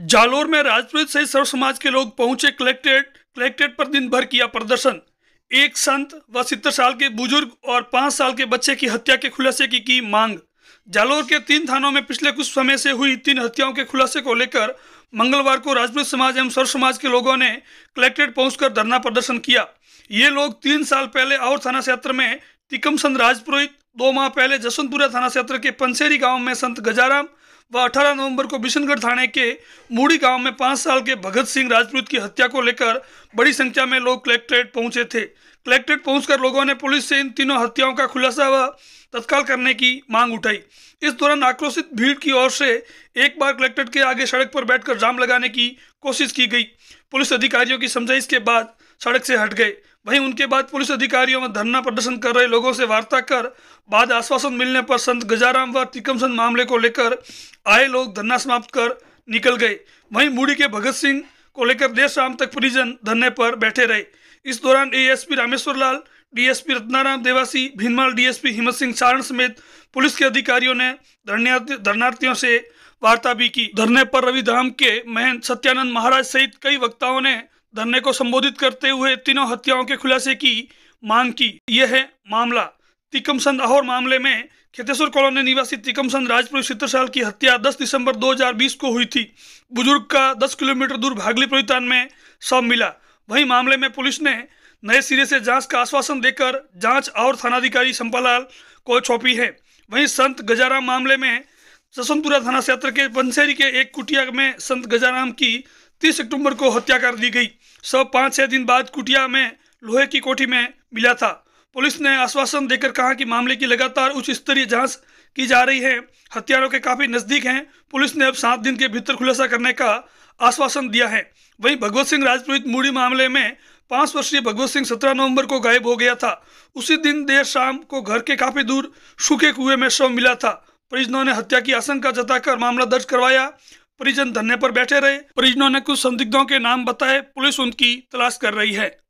जालोर में राजपूत सहित सर्व समाज के लोग पहुंचे कलेक्ट्रेट कलेक्ट्रेट पर दिन भर किया प्रदर्शन एक संत व सितर साल के बुजुर्ग और पांच साल के बच्चे की हत्या के खुलासे की की मांग जालोर के तीन थानों में पिछले कुछ समय से हुई तीन हत्याओं के खुलासे को लेकर मंगलवार को राजपूत समाज एवं सर समाज के लोगों ने कलेक्ट्रेट पहुंचकर धरना प्रदर्शन किया ये लोग तीन साल पहले और थाना क्षेत्र में तिकम संत राजपुरोहित दो माह पहले जसवंतपुरा थाना क्षेत्र के पंसेरी गांव में संत गजाराम व 18 नवंबर को बिशनगढ़ थाने के मूड़ी गांव में पाँच साल के भगत सिंह राजपूत की हत्या को लेकर बड़ी संख्या में लोग कलेक्ट्रेट पहुंचे थे कलेक्ट्रेट पहुंचकर लोगों ने पुलिस से इन तीनों हत्याओं का खुलासा व तत्काल करने की मांग उठाई इस दौरान आक्रोशित भीड़ की ओर से एक बार कलेक्ट्रेट के आगे सड़क पर बैठकर जाम लगाने की कोशिश की गई पुलिस अधिकारियों की समझाइश के बाद सड़क से हट गए वहीं उनके बाद पुलिस अधिकारियों में धरना प्रदर्शन कर रहे लोगों से वार्ता कर बाद आश्वासन मिलने पर संत गजाराम व तिकमसन मामले को लेकर आए लोग धरना समाप्त कर निकल गए वहीं मूढ़ी के भगत सिंह को लेकर देर शाम तक परिजन धरने पर बैठे रहे इस दौरान ASP Rameshwar Lal DSP Ratnaram Dewasi Bhinmal DSP Himmat Singh Saran समेत पुलिस के अधिकारियों ने धरनार्थियों से वार्ता भी की धरने पर रवि धाम के महन सत्यानंद महाराज सहित कई वक्ताओं ने धरने को संबोधित करते हुए तीनों हत्याओं के खुलासे की मांग की यह है मामला तिकमसंद अहोर मामले में खेतेश्वर कॉलोनी निवासी तिकमसंद राजपुर सत्तर साल की हत्या 10 दिसंबर 2020 को हुई थी बुजुर्ग का 10 किलोमीटर दूर भागली प्रवितान में शव मिला वहीं मामले में पुलिस ने नए सिरे से जांच का आश्वासन देकर जांच और थानाधिकारी संपालाल को सौंपी है वहीं संत गजाराम मामले में ससनपुरा थाना क्षेत्र के बंसेरी के एक कुटिया में संत गजाराम की 30 अक्टूबर को हत्या कर दी गई सब पाँच छः दिन बाद कुटिया में लोहे की कोठी में मिला था पुलिस ने आश्वासन देकर कहा कि मामले की लगातार उच्च स्तरीय जांच की जा रही है हत्यारों के काफ़ी नज़दीक हैं पुलिस ने अब सात दिन के भीतर खुलासा करने का आश्वासन दिया है वहीं भगवत सिंह राजपुरोहित मूडी मामले में पांच वर्षीय भगवत सिंह सत्रह नवंबर को गायब हो गया था उसी दिन देर शाम को घर के काफ़ी दूर सूखे कुएं में शव मिला था परिजनों ने हत्या की आशंका जताकर मामला दर्ज करवाया परिजन धरने पर बैठे रहे परिजनों ने कुछ संदिग्धों के नाम बताए पुलिस उनकी तलाश कर रही है